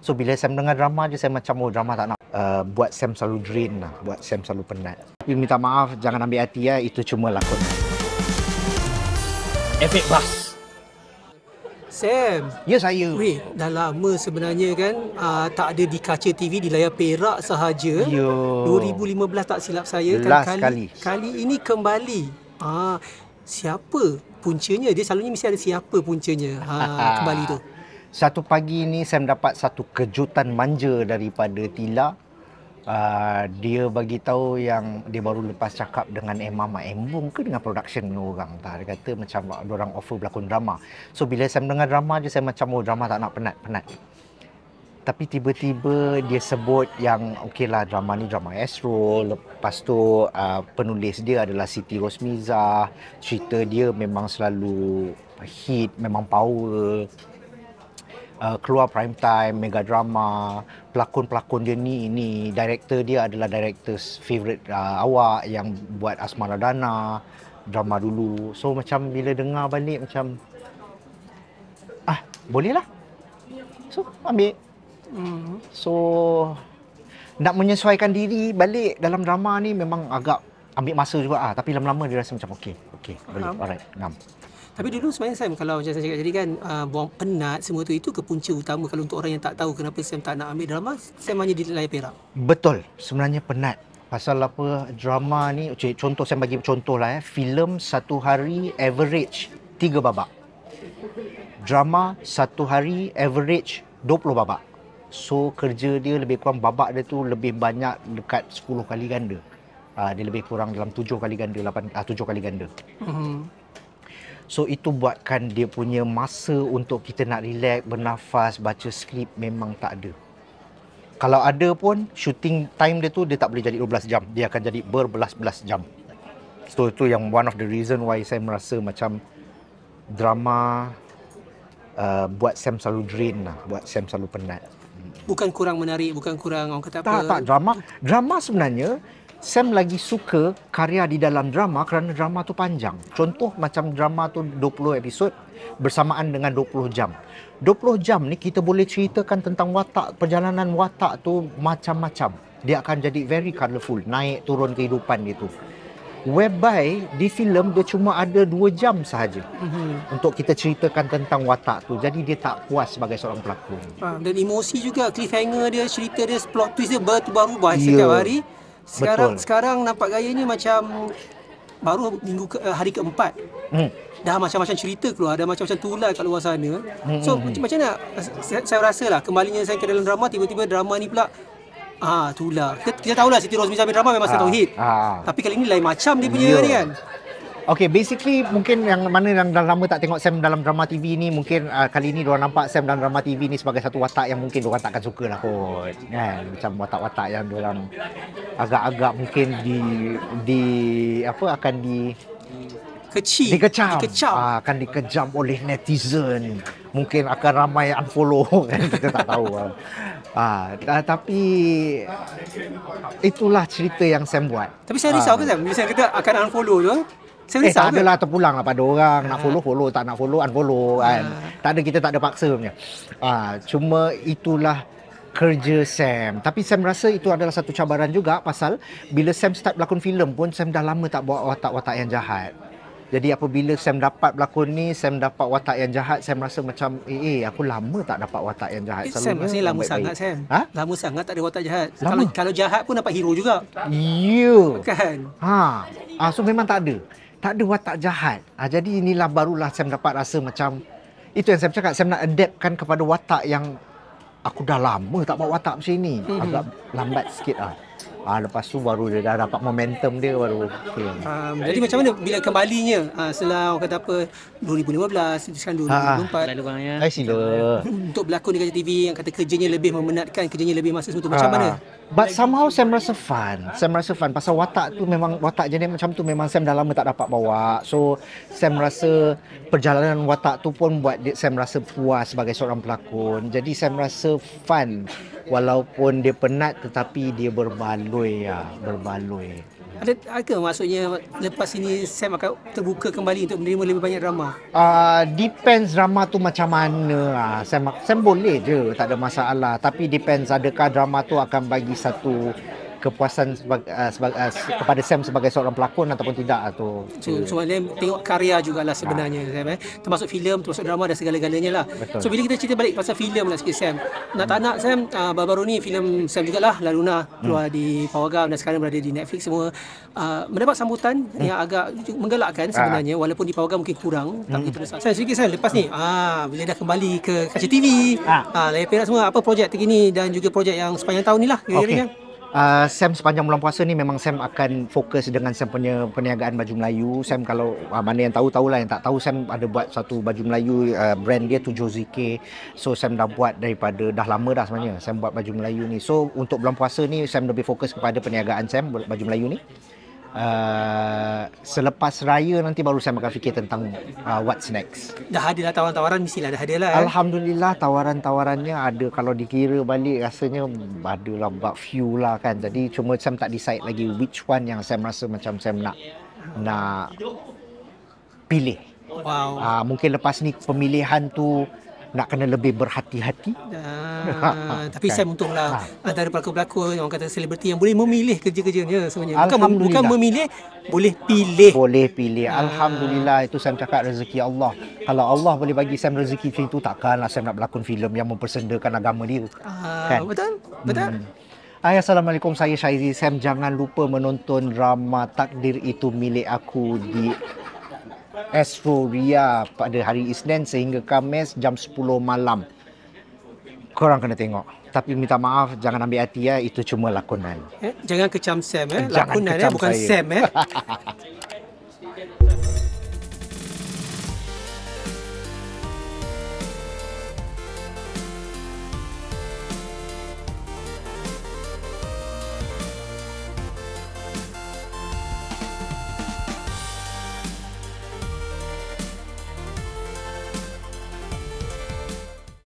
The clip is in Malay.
So bila Sam dengar drama je saya macam oh drama tak nak uh, Buat Sam selalu drain lah Buat Sam selalu penat You minta maaf Jangan ambil hati ya Itu cuma lakon Efek bas Sam Ya yes, saya Weh dah lama sebenarnya kan uh, Tak ada di kaca TV Di layar perak sahaja Yo. Ya. 2015 tak silap saya kan, kali, kali Kali ini kembali Ah, Siapa puncanya Dia selalunya mesti ada siapa puncanya ha, Kembali tu satu pagi ni Sam dapat satu kejutan manja daripada Tila. Uh, dia bagi tahu yang dia baru lepas cakap dengan Emma Mak Embung ke dengan production ni orang. Tak? Dia kata macam orang offer berlakon drama. So bila Sam dengar drama je, saya macam oh drama tak nak penat, penat. Tapi tiba-tiba dia sebut yang okey lah drama ni drama Astro. Lepas tu uh, penulis dia adalah Siti Rosmiza. Cerita dia memang selalu hit, memang power uh, keluar prime time, mega drama, pelakon-pelakon dia ni, ini director dia adalah director's favourite uh, awak yang buat Asmara Dana, drama dulu. So macam bila dengar balik macam, ah boleh lah. So ambil. Mm. So nak menyesuaikan diri balik dalam drama ni memang agak ambil masa juga ah tapi lama-lama dia rasa macam okey okey boleh alright ngam tapi dulu sebenarnya Sam kalau macam saya cakap tadi kan uh, buang penat semua tu itu kepunca utama kalau untuk orang yang tak tahu kenapa Sam tak nak ambil drama Sam hanya di layar perak. Betul. Sebenarnya penat. Pasal apa drama ni okay, contoh saya bagi contoh lah eh. Film satu hari average tiga babak. Drama satu hari average dua puluh babak. So kerja dia lebih kurang babak dia tu lebih banyak dekat 10 kali ganda. Uh, dia lebih kurang dalam 7 kali ganda, 8, uh, 7 kali ganda. Mm-hmm. So itu buatkan dia punya masa untuk kita nak relax, bernafas, baca skrip memang tak ada. Kalau ada pun shooting time dia tu dia tak boleh jadi 12 jam. Dia akan jadi berbelas-belas jam. So itu yang one of the reason why saya merasa macam drama uh, buat Sam selalu drain lah, buat Sam selalu penat. Bukan kurang menarik, bukan kurang orang kata tak, apa. Tak, tak. Drama, drama sebenarnya Sam lagi suka karya di dalam drama kerana drama tu panjang. Contoh macam drama tu 20 episod bersamaan dengan 20 jam. 20 jam ni kita boleh ceritakan tentang watak, perjalanan watak tu macam-macam. Dia akan jadi very colourful, naik turun kehidupan dia tu. Whereby di filem dia cuma ada 2 jam sahaja mm-hmm. untuk kita ceritakan tentang watak tu. Jadi dia tak puas sebagai seorang pelakon. Ha, dan emosi juga, cliffhanger dia, cerita dia, plot twist dia berubah-ubah yeah. setiap hari sekarang Betul. sekarang nampak gayanya macam baru minggu ke, eh, hari keempat. Hmm. Dah macam-macam cerita keluar, ada macam-macam tulah kat luar sana. Hmm, so hmm, macam, hmm. macam nak saya, saya rasalah kembalinya saya ke dalam drama tiba-tiba drama ni pula ah tulah. Kita, kita lah Siti Rosmi Zamir drama memang ah, satu hit. Ah. Tapi kali ni lain macam dia punya yeah. ni kan. Okay, basically mungkin yang mana yang dah lama tak tengok Sam dalam drama TV ni Mungkin uh, kali ni diorang nampak Sam dalam drama TV ni sebagai satu watak yang mungkin diorang takkan suka lah kot Kan, macam watak-watak yang diorang agak-agak mungkin di, di, apa, akan di Kecil Dikecam, dikecam. Uh, Akan dikejam oleh netizen Mungkin akan ramai unfollow kan, kita tak tahu Ah, uh, tapi itulah cerita yang Sam buat. Tapi saya risau uh, ke Sam? Misalnya kita akan unfollow tu, Sensor eh, tak ke? adalah terpulang lah pada orang. Nak ah. follow, follow. Tak nak follow, unfollow kan. Ha. Tak ada, kita tak ada paksa punya. Ha, cuma itulah kerja Sam. Tapi Sam rasa itu adalah satu cabaran juga pasal bila Sam start berlakon filem pun Sam dah lama tak buat watak-watak yang jahat. Jadi apabila Sam dapat berlakon ni, Sam dapat watak yang jahat, Sam rasa macam eh, eh aku lama tak dapat watak yang jahat. Eh, Sam rasa ni lama sangat Sam. Ha? Lama sangat tak ada watak jahat. Kalau kalau jahat pun dapat hero juga. You. Ya. Yeah. Kan. Ha. Ah, so memang tak ada tak ada watak jahat. Ha, jadi inilah barulah saya dapat rasa macam itu yang saya cakap saya nak adaptkan kepada watak yang aku dah lama tak buat watak macam ni. Mhm. Agak lambat sikit ah. Ha, lepas tu baru dia dah dapat momentum dia baru. Okay. Um, ah, jadi macam mana bila kembalinya ha, setelah orang kata apa 2015 sekarang 2024. Ha, ya. Hai Untuk berlakon di kaca TV yang kata kerjanya lebih memenatkan, kerjanya lebih masa sebetul macam ha. mana? But like, somehow Sam yeah. rasa fun. Huh? Sam rasa fun. Pasal watak tu memang, watak jenis macam tu memang Sam dah lama tak dapat bawa. So, Sam rasa perjalanan watak tu pun buat Sam rasa puas sebagai seorang pelakon. Jadi, Sam rasa fun. Walaupun dia penat tetapi dia berbaloi lah. Berbaloi. Ada ke maksudnya lepas ini Sam akan terbuka kembali untuk menerima lebih banyak drama? Uh, depends drama tu macam mana. Uh, Sam, Sam boleh je, tak ada masalah. Tapi depends adakah drama tu akan bagi satu kepuasan sebagai, uh, sebagai uh, kepada Sam sebagai seorang pelakon ataupun tidak atau so, so dia tengok karya jugalah sebenarnya ha. Sam eh termasuk filem termasuk drama dan segala-galanya lah Betul. so bila kita cerita balik pasal filem lah sikit Sam nak hmm. tak nak Sam uh, baru-baru ni filem Sam jugalah La Luna keluar hmm. di Pawagam dan sekarang berada di Netflix semua uh, mendapat sambutan hmm. yang agak menggalakkan sebenarnya ha. walaupun di Pawagam mungkin kurang hmm. tapi terus Sam sikit Sam lepas ni hmm. ah bila dah kembali ke kaca TV ha. ah layar perak semua apa projek terkini dan juga projek yang sepanjang tahun ni lah kira-kira okay uh, Sam sepanjang bulan puasa ni memang Sam akan fokus dengan Sam punya perniagaan baju Melayu Sam kalau uh, mana yang tahu tahu lah yang tak tahu Sam ada buat satu baju Melayu uh, brand dia tu Josike so Sam dah buat daripada dah lama dah sebenarnya Sam buat baju Melayu ni so untuk bulan puasa ni Sam lebih fokus kepada perniagaan Sam baju Melayu ni uh, selepas raya nanti baru saya akan fikir tentang uh, what's next. Dah ada lah tawaran-tawaran mestilah dah ada lah. Eh. Alhamdulillah tawaran-tawarannya ada kalau dikira balik rasanya hmm, ada lah about few lah kan. Jadi cuma saya tak decide lagi which one yang saya rasa macam saya nak nak pilih. Wow. Uh, mungkin lepas ni pemilihan tu nak kena lebih berhati-hati. Ah, tapi kan? saya untunglah ah. Ha. antara pelakon-pelakon yang kata selebriti yang boleh memilih kerja-kerjanya sebenarnya. Alhamdulillah. Bukan, bukan memilih, boleh pilih. Boleh pilih. Ah. Alhamdulillah itu saya cakap rezeki Allah. Kalau Allah boleh bagi saya rezeki macam itu takkanlah saya nak berlakon filem yang mempersendakan agama dia. Ah, kan? Betul? Betul? Hmm. Hai, Assalamualaikum. Saya Syairi Sam. Jangan lupa menonton drama Takdir Itu Milik Aku di Astro Ria pada hari Isnin sehingga Khamis jam 10 malam. Korang kena tengok. Tapi minta maaf, jangan ambil hati ya. Itu cuma lakonan. Eh, jangan kecam Sam. Eh. Jangan lakonan eh, kecam eh. bukan saya. Sam. Eh.